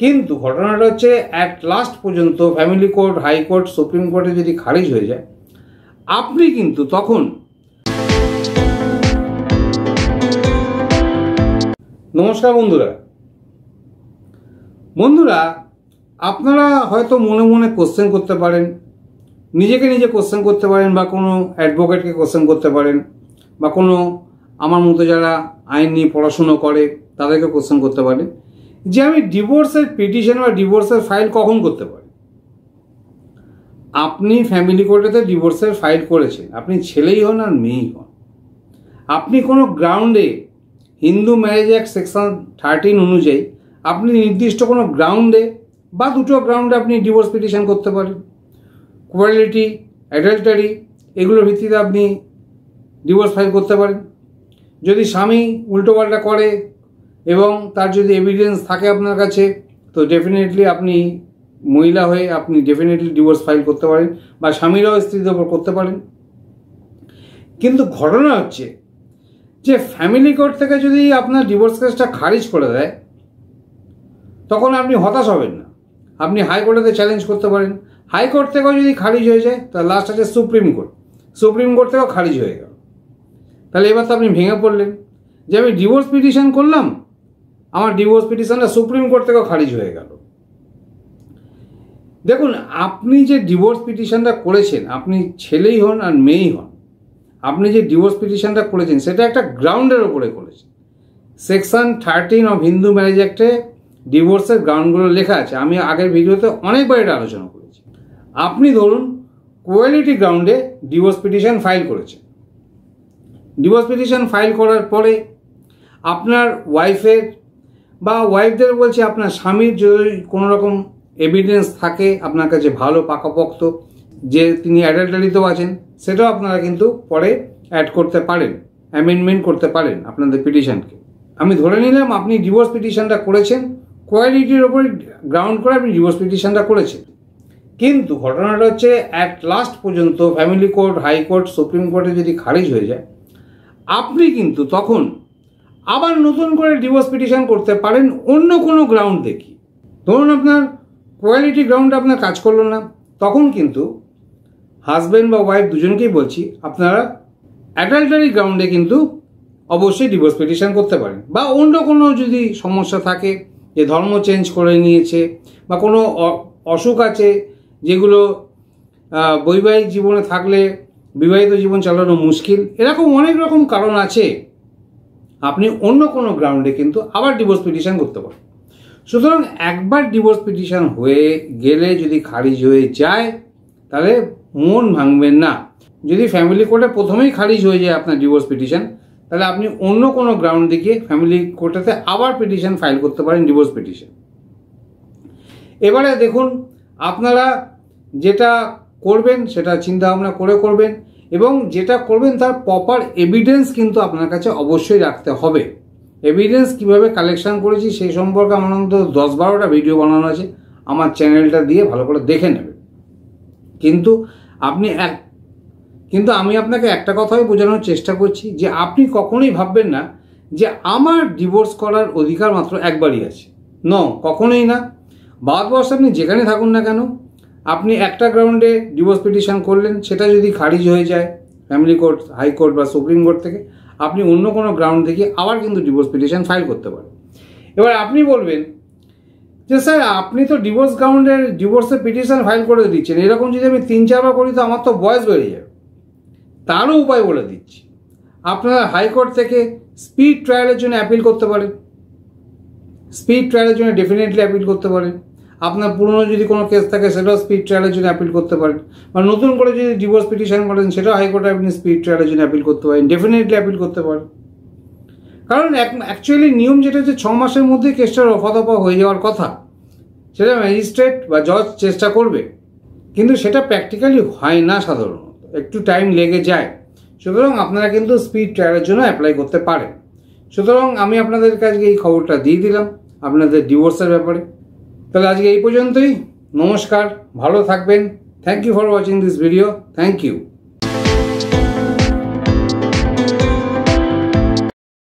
কিন্তু ঘটনাটা হচ্ছে অ্যাট লাস্ট পর্যন্ত ফ্যামিলি কোর্ট হাইকোর্ট সুপ্রিম কোর্টে যদি খারিজ হয়ে যায় আপনি কিন্তু তখন নমস্কার বন্ধুরা বন্ধুরা আপনারা হয়তো মনে মনে কোশ্চেন করতে পারেন নিজেকে নিজে কোশ্চেন করতে পারেন বা কোনো অ্যাডভোকেটকে কোশ্চেন করতে পারেন বা কোনো আমার মতো যারা আইন নিয়ে পড়াশুনো করে তাদেরকে কোশ্চেন করতে পারেন যে আমি ডিভোর্সের পিটিশন বা ডিভোর্সের ফাইল কখন করতে পারি আপনি ফ্যামিলি কোর্টেতে ডিভোর্সের ফাইল করেছেন আপনি ছেলেই হন আর মেয়েই হন আপনি কোনো গ্রাউন্ডে Hindu marriage act section thirteen অনুযায়ী আপনি নির্দিষ্ট কোনো গ্রাউন্ডে বা দুটো গ্রাউন্ডে আপনি ডিভোর্স পিটিশন করতে পারেন কোয়ালিটি অ্যাডাল্টারি এগুলোর ভিত্তিতে আপনি ডিভোর্স ফাইল করতে পারেন যদি স্বামী উল্টোপাল্টা করে এবং তার যদি এভিডেন্স থাকে আপনার কাছে তো ডেফিনেটলি আপনি মহিলা হয়ে আপনি ডেফিনেটলি ডিভোর্স ফাইল করতে পারেন বা স্বামীরাও স্ত্রীর ওপর করতে পারেন কিন্তু ঘটনা হচ্ছে যে ফ্যামিলি কোর্ট থেকে যদি আপনার ডিভোর্স কেসটা খারিজ করে দেয় তখন আপনি হতাশ হবেন না আপনি হাইকোর্টেতে চ্যালেঞ্জ করতে পারেন হাইকোর্ট থেকেও যদি খারিজ হয়ে যায় তাহলে লাস্ট আছে সুপ্রিম কোর্ট সুপ্রিম কোর্ট থেকেও খারিজ হয়ে গেল তাহলে এবার তো আপনি ভেঙে পড়লেন যে আমি ডিভোর্স পিটিশন করলাম আমার ডিভোর্স পিটিশনটা সুপ্রিম কোর্ট থেকেও খারিজ হয়ে গেল দেখুন আপনি যে ডিভোর্স পিটিশনটা করেছেন আপনি ছেলেই হন আর মেয়েই হন আপনি যে ডিভোর্স পিটিশনটা করেছেন সেটা একটা গ্রাউন্ডের ওপরে করেছেন section thirteen of Hindu marriage অ্যাক্টে ডিভোর্সের গ্রাউন্ডগুলো লেখা আছে আমি আগের ভিডিওতে অনেকবার এটা আলোচনা করেছি আপনি ধরুন কোয়ালিটি গ্রাউন্ডে ডিভোর্স পিটিশন ফাইল করেছেন ডিভোর্স পিটিশন ফাইল করার পরে আপনার ওয়াইফের বা ওয়াইফদের বলছে আপনার স্বামীর যদি কোনো রকম এভিডেন্স থাকে আপনার কাছে ভালো পাকাপোক্ত যে তিনি অ্যাডাল্টারিতেও আছেন সেটাও আপনারা কিন্তু পরে অ্যাড করতে পারেন অ্যামেন্ডমেন্ট করতে পারেন আপনাদের পিটিশনকে আমি ধরে নিলাম আপনি ডিভোর্স পিটিশানটা করেছেন কোয়ালিটির ওপর গ্রাউন্ড করে আপনি ডিভোর্স পিটিশানটা করেছেন কিন্তু ঘটনাটা হচ্ছে অ্যাট লাস্ট পর্যন্ত ফ্যামিলি কোর্ট হাইকোর্ট সুপ্রিম কোর্টে যদি খারিজ হয়ে যায় আপনি কিন্তু তখন আবার নতুন করে ডিভোর্স পিটিশন করতে পারেন অন্য কোনো গ্রাউন্ড দেখি ধরুন আপনার কোয়ালিটি গ্রাউন্ড আপনার কাজ করলো না তখন কিন্তু হাজব্যান্ড বা ওয়াইফ দুজনকেই বলছি আপনারা অ্যাডাল্টারি গ্রাউন্ডে কিন্তু অবশ্যই ডিভোর্স পিটিশন করতে পারেন বা অন্য কোনো যদি সমস্যা থাকে যে ধর্ম চেঞ্জ করে নিয়েছে বা কোনো অসুখ আছে যেগুলো বৈবাহিক জীবনে থাকলে বিবাহিত জীবন চালানো মুশকিল এরকম অনেক রকম কারণ আছে আপনি অন্য কোনো গ্রাউন্ডে কিন্তু আবার ডিভোর্স পিটিশন করতে পারেন সুতরাং একবার ডিভোর্স পিটিশন হয়ে গেলে যদি খারিজ হয়ে যায় তাহলে মন ভাঙবেন না যদি ফ্যামিলি কোর্টে প্রথমেই খারিজ হয়ে যায় আপনার ডিভোর্স পিটিশন তাহলে আপনি অন্য কোনো গ্রাউন্ডে গিয়ে ফ্যামিলি কোর্টেতে আবার পিটিশন ফাইল করতে পারেন ডিভোর্স পিটিশন এবারে দেখুন আপনারা যেটা করবেন সেটা চিন্তা ভাবনা করে করবেন এবং যেটা করবেন তার প্রপার এভিডেন্স কিন্তু আপনার কাছে অবশ্যই রাখতে হবে এভিডেন্স কিভাবে কালেকশন করেছি সেই সম্পর্কে আমার অন্তত দশ বারোটা ভিডিও বানানো আছে আমার চ্যানেলটা দিয়ে ভালো করে দেখে নেবে কিন্তু আপনি এক কিন্তু আমি আপনাকে একটা কথাই বোঝানোর চেষ্টা করছি যে আপনি কখনোই ভাববেন না যে আমার ডিভোর্স করার অধিকার মাত্র একবারই আছে ন কখনোই না ভারতবর্ষে আপনি যেখানে থাকুন না কেন আপনি একটা গ্রাউন্ডে ডিভোর্স পিটিশন করলেন সেটা যদি খারিজ হয়ে যায় ফ্যামিলি কোর্ট হাইকোর্ট বা সুপ্রিম কোর্ট থেকে আপনি অন্য কোনো গ্রাউন্ড থেকে আবার কিন্তু ডিভোর্স পিটিশন ফাইল করতে পারেন এবার আপনি বলবেন যে স্যার আপনি তো ডিভোর্স গ্রাউন্ডের ডিভোর্সের পিটিশন ফাইল করে দিচ্ছেন এরকম যদি আমি তিন চারবার করি তো আমার তো বয়স বেড়ে যাবে তারও উপায় বলে দিচ্ছি আপনারা হাইকোর্ট থেকে স্পিড ট্রায়ালের জন্য অ্যাপিল করতে পারেন স্পিড ট্রায়ালের জন্য ডেফিনেটলি অ্যাপিল করতে পারেন আপনার পুরনো যদি কোনো কেস থাকে সেটাও স্পিড ট্রায়ালের জন্য অ্যাপিল করতে পারেন বা মানে নতুন করে যদি ডিভোর্স পিটিশন করেন সেটাও হাইকোর্টে আপনি স্পিড ট্রায়ালের জন্য অ্যাপিল করতে পারেন ডেফিনেটলি অ্যাপিল করতে পারেন কারণ অ্যাকচুয়ালি নিয়ম যেটা হচ্ছে ছ মাসের মধ্যে কেসটা রফাদফা হয়ে যাওয়ার কথা সেটা ম্যাজিস্ট্রেট বা জজ চেষ্টা করবে কিন্তু সেটা প্র্যাকটিক্যালি হয় না সাধারণত একটু টাইম লেগে যায় সুতরাং আপনারা কিন্তু স্পিড ট্রায়ালের জন্য অ্যাপ্লাই করতে পারেন সুতরাং আমি আপনাদের কাছে এই খবরটা দিয়ে দিলাম আপনাদের ডিভোর্সের ব্যাপারে তাহলে আজকে এই পর্যন্তই নমস্কার ভালো থাকবেন thank you for watching this video thank you